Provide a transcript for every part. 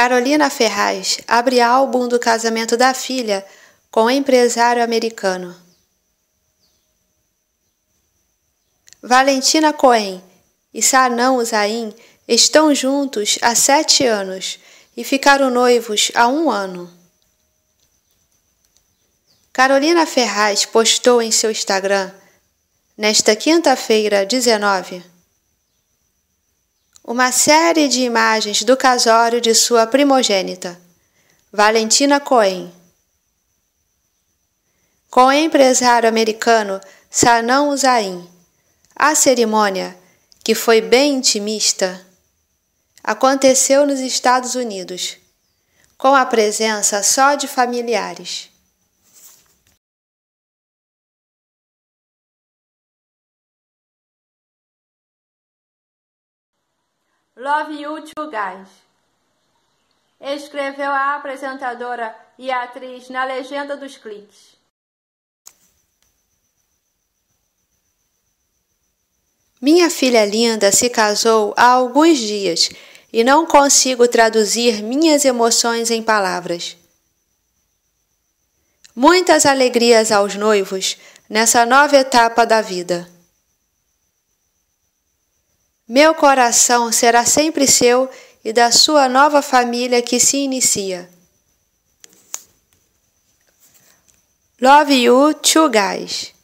Carolina Ferraz abre álbum do casamento da filha com empresário americano. Valentina Cohen e Sanão Zain estão juntos há sete anos e ficaram noivos há um ano. Carolina Ferraz postou em seu Instagram, nesta quinta-feira, 19, uma série de imagens do casório de sua primogênita, Valentina Cohen. Com o empresário americano Sanão Usain. A cerimônia, que foi bem intimista, aconteceu nos Estados Unidos, com a presença só de familiares. Love You Two Guys. Escreveu a apresentadora e a atriz na legenda dos cliques. Minha filha linda se casou há alguns dias e não consigo traduzir minhas emoções em palavras. Muitas alegrias aos noivos nessa nova etapa da vida. Meu coração será sempre seu e da sua nova família que se inicia. Love You too, Guys.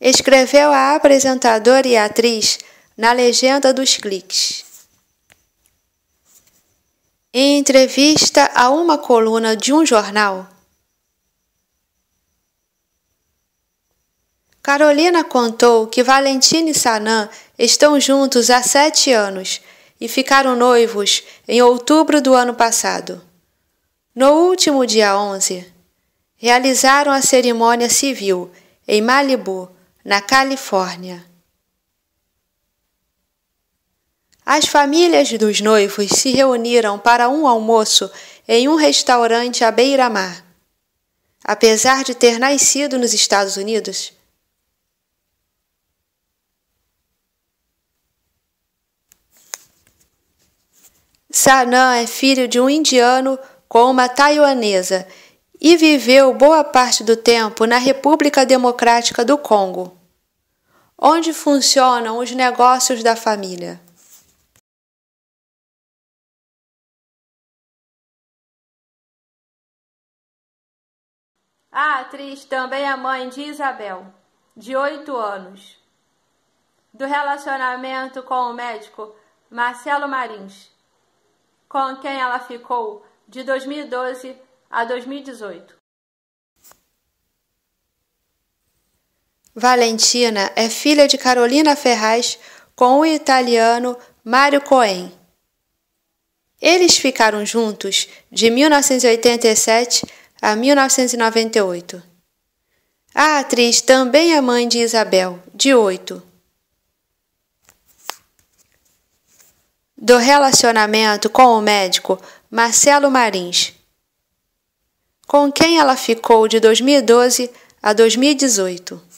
Escreveu a apresentadora e atriz na legenda dos cliques. Em entrevista a uma coluna de um jornal, Carolina contou que Valentina e Sanã estão juntos há sete anos e ficaram noivos em outubro do ano passado. No último dia 11, realizaram a cerimônia civil em Malibu, na Califórnia. As famílias dos noivos se reuniram para um almoço em um restaurante à beira-mar. Apesar de ter nascido nos Estados Unidos, Sanan é filho de um indiano com uma taiwanesa e viveu boa parte do tempo na República Democrática do Congo, onde funcionam os negócios da família. A atriz também é mãe de Isabel, de 8 anos, do relacionamento com o médico Marcelo Marins com quem ela ficou de 2012 a 2018. Valentina é filha de Carolina Ferraz com o italiano Mário Cohen. Eles ficaram juntos de 1987 a 1998. A atriz também é mãe de Isabel, de oito. do relacionamento com o médico Marcelo Marins, com quem ela ficou de 2012 a 2018.